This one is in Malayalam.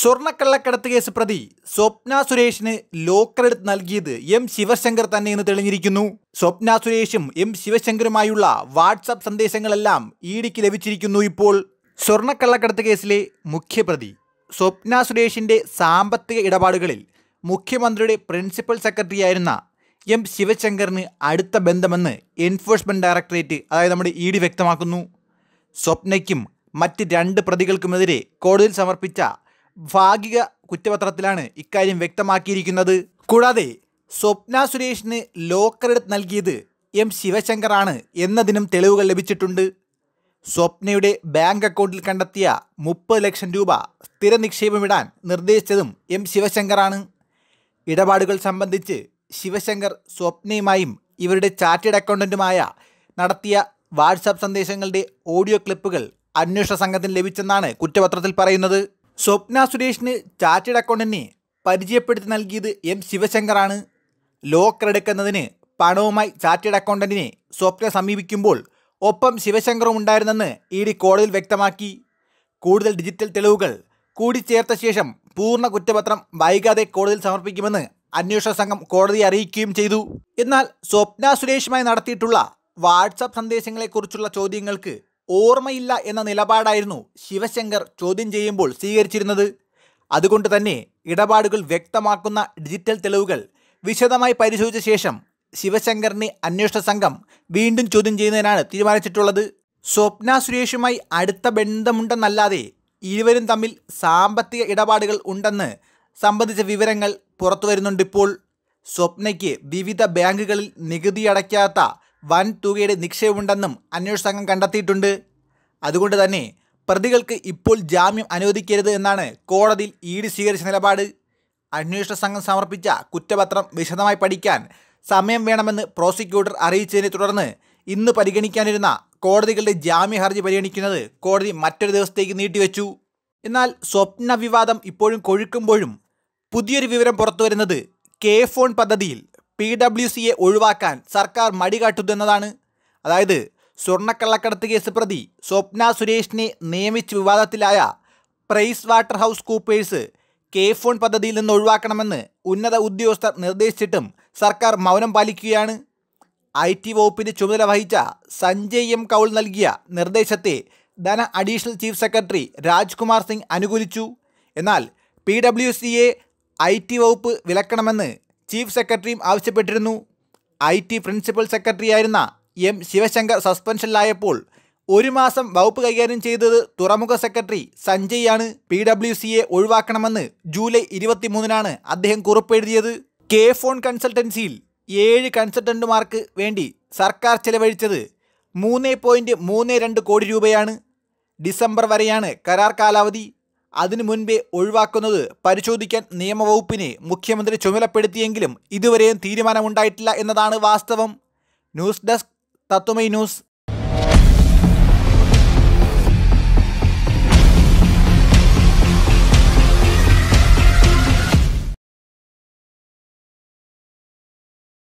സ്വർണ്ണക്കള്ളക്കടത്ത് കേസ് പ്രതി സ്വപ്ന സുരേഷിന് ലോക്കറെടുത്ത് നൽകിയത് എം ശിവശങ്കർ തന്നെയെന്ന് തെളിഞ്ഞിരിക്കുന്നു സ്വപ്ന സുരേഷും എം ശിവശങ്കറുമായുള്ള വാട്സപ്പ് സന്ദേശങ്ങളെല്ലാം ഇഡിക്ക് ലഭിച്ചിരിക്കുന്നു ഇപ്പോൾ സ്വർണ്ണക്കള്ളക്കടത്ത് കേസിലെ മുഖ്യപ്രതി സ്വപ്ന സുരേഷിന്റെ സാമ്പത്തിക ഇടപാടുകളിൽ മുഖ്യമന്ത്രിയുടെ പ്രിൻസിപ്പൽ സെക്രട്ടറിയായിരുന്ന എം ശിവശങ്കറിന് അടുത്ത ബന്ധമെന്ന് എൻഫോഴ്സ്മെന്റ് ഡയറക്ടറേറ്റ് അതായത് നമ്മുടെ ഇ ഡി വ്യക്തമാക്കുന്നു സ്വപ്നയ്ക്കും മറ്റ് രണ്ട് പ്രതികൾക്കുമെതിരെ കോടതിയിൽ സമർപ്പിച്ച ഭാഗിക കുറ്റപത്രത്തിലാണ് ഇക്കാര്യം വ്യക്തമാക്കിയിരിക്കുന്നത് കൂടാതെ സ്വപ്ന സുരേഷിന് ലോക്കറെടുത്ത് നൽകിയത് എം ശിവശങ്കറാണ് എന്നതിനും തെളിവുകൾ ലഭിച്ചിട്ടുണ്ട് സ്വപ്നയുടെ ബാങ്ക് അക്കൗണ്ടിൽ കണ്ടെത്തിയ മുപ്പത് ലക്ഷം രൂപ സ്ഥിര നിക്ഷേപമിടാൻ നിർദ്ദേശിച്ചതും എം ശിവശങ്കറാണ് ഇടപാടുകൾ സംബന്ധിച്ച് ശിവശങ്കർ സ്വപ്നയുമായും ഇവരുടെ ചാർട്ടേഡ് അക്കൗണ്ടൻറ്റുമായ നടത്തിയ വാട്സാപ്പ് സന്ദേശങ്ങളുടെ ഓഡിയോ ക്ലിപ്പുകൾ അന്വേഷണ സംഘത്തിന് ലഭിച്ചെന്നാണ് കുറ്റപത്രത്തിൽ പറയുന്നത് സ്വപ്ന സുരേഷിന് ചാറ്റഡ് അക്കൗണ്ടിനെ പരിചയപ്പെടുത്തി നൽകിയത് എം ശിവശങ്കറാണ് ലോക്കർ എടുക്കുന്നതിന് പണവുമായി ചാറ്റഡ് അക്കൗണ്ടന്റിനെ സ്വപ്ന സമീപിക്കുമ്പോൾ ഒപ്പം ശിവശങ്കറും ഉണ്ടായിരുന്നെന്ന് ഇ ഡി കോടതിയിൽ വ്യക്തമാക്കി കൂടുതൽ ഡിജിറ്റൽ തെളിവുകൾ കൂടി ചേർത്ത ശേഷം പൂർണ്ണ കുറ്റപത്രം വൈകാതെ കോടതിയിൽ സമർപ്പിക്കുമെന്ന് അന്വേഷണ സംഘം കോടതിയെ അറിയിക്കുകയും ചെയ്തു എന്നാൽ സ്വപ്ന സുരേഷുമായി നടത്തിയിട്ടുള്ള വാട്സാപ്പ് സന്ദേശങ്ങളെക്കുറിച്ചുള്ള ചോദ്യങ്ങൾക്ക് ഓർമ്മയില്ല എന്ന നിലപാടായിരുന്നു ശിവശങ്കർ ചോദ്യം ചെയ്യുമ്പോൾ സ്വീകരിച്ചിരുന്നത് അതുകൊണ്ട് തന്നെ ഇടപാടുകൾ വ്യക്തമാക്കുന്ന ഡിജിറ്റൽ തെളിവുകൾ വിശദമായി പരിശോധിച്ച ശേഷം ശിവശങ്കറിനെ അന്വേഷണ സംഘം വീണ്ടും ചോദ്യം ചെയ്യുന്നതിനാണ് തീരുമാനിച്ചിട്ടുള്ളത് സ്വപ്ന സുരേഷുമായി അടുത്ത ബന്ധമുണ്ടെന്നല്ലാതെ ഇരുവരും തമ്മിൽ സാമ്പത്തിക ഇടപാടുകൾ ഉണ്ടെന്ന് സംബന്ധിച്ച വിവരങ്ങൾ പുറത്തു വരുന്നുണ്ടിപ്പോൾ സ്വപ്നയ്ക്ക് വിവിധ ബാങ്കുകളിൽ നികുതി അടയ്ക്കാത്ത വൻ തുകയുടെ നിക്ഷേപമുണ്ടെന്നും അന്വേഷണ സംഘം കണ്ടെത്തിയിട്ടുണ്ട് അതുകൊണ്ട് തന്നെ പ്രതികൾക്ക് ഇപ്പോൾ ജാമ്യം അനുവദിക്കരുത് എന്നാണ് കോടതിയിൽ ഇ ഡി സ്വീകരിച്ച നിലപാട് അന്വേഷണ സംഘം സമർപ്പിച്ച കുറ്റപത്രം വിശദമായി പഠിക്കാൻ സമയം വേണമെന്ന് പ്രോസിക്യൂട്ടർ അറിയിച്ചതിനെ തുടർന്ന് ഇന്ന് പരിഗണിക്കാനിരുന്ന കോടതികളുടെ ജാമ്യ ഹർജി പരിഗണിക്കുന്നത് കോടതി മറ്റൊരു ദിവസത്തേക്ക് നീട്ടിവെച്ചു എന്നാൽ സ്വപ്ന വിവാദം ഇപ്പോഴും കൊഴുക്കുമ്പോഴും പുതിയൊരു വിവരം പുറത്തുവരുന്നത് കെ ഫോൺ പദ്ധതിയിൽ പി ഡബ്ല്യു സിയെ ഒഴിവാക്കാൻ സർക്കാർ കാട്ടുന്നതാണ് അതായത് സ്വർണ്ണക്കള്ളക്കടത്ത് കേസ് പ്രതി സ്വപ്ന സുരേഷിനെ നിയമിച്ച് വിവാദത്തിലായ PricewaterhouseCoopers K FON പദ്ധതിയിൽ നിന്ന് ഒഴിവാക്കണമെന്ന് ഉന്നത ഉദ്യോഗസ്ഥർ നിർദ്ദേശിച്ചിട്ടും സർക്കാർ മൗനം പാലിക്കുകയാണ് ഐ ടി വകുപ്പിൻ്റെ ചുമതല വഹിച്ച സഞ്ജയ് എം കൗൾ നൽകിയ നിർദ്ദേശത്തെ ധന additional chief secretary Rajkumar Singh അനുകൂലിച്ചു എന്നാൽ പി ഡബ്ല്യു സിയെ ഐ ടി വകുപ്പ് വിലക്കണമെന്ന് ചീഫ് സെക്രട്ടറിയും ആവശ്യപ്പെട്ടിരുന്നു ഐ ടി പ്രിൻസിപ്പൽ സെക്രട്ടറിയായിരുന്ന എം ശിവശങ്കർ സസ്പെൻഷനിലായപ്പോൾ ഒരു മാസം വകുപ്പ് കൈകാര്യം ചെയ്തത് തുറമുഖ സെക്രട്ടറി സഞ്ജയാണ് പി ഡബ്ല്യു സിയെ ഒഴിവാക്കണമെന്ന് ജൂലൈ ഇരുപത്തിമൂന്നിനാണ് അദ്ദേഹം കുറിപ്പെഴുതിയത് കെ ഫോൺ കൺസൾട്ടൻസിയിൽ ഏഴ് കൺസൾട്ടൻ്റുമാർക്ക് വേണ്ടി സർക്കാർ ചെലവഴിച്ചത് മൂന്ന് പോയിൻറ്റ് മൂന്ന് രണ്ട് കോടി രൂപയാണ് ഡിസംബർ വരെയാണ് കരാർ കാലാവധി അതിനു മുൻപേ ഒഴിവാക്കുന്നത് പരിശോധിക്കാൻ നിയമവകുപ്പിനെ മുഖ്യമന്ത്രി ചുമതലപ്പെടുത്തിയെങ്കിലും ഇതുവരെയും തീരുമാനമുണ്ടായിട്ടില്ല എന്നതാണ് വാസ്തവം ന്യൂസ് ഡെസ്ക് തത്വമൈ ന്യൂസ്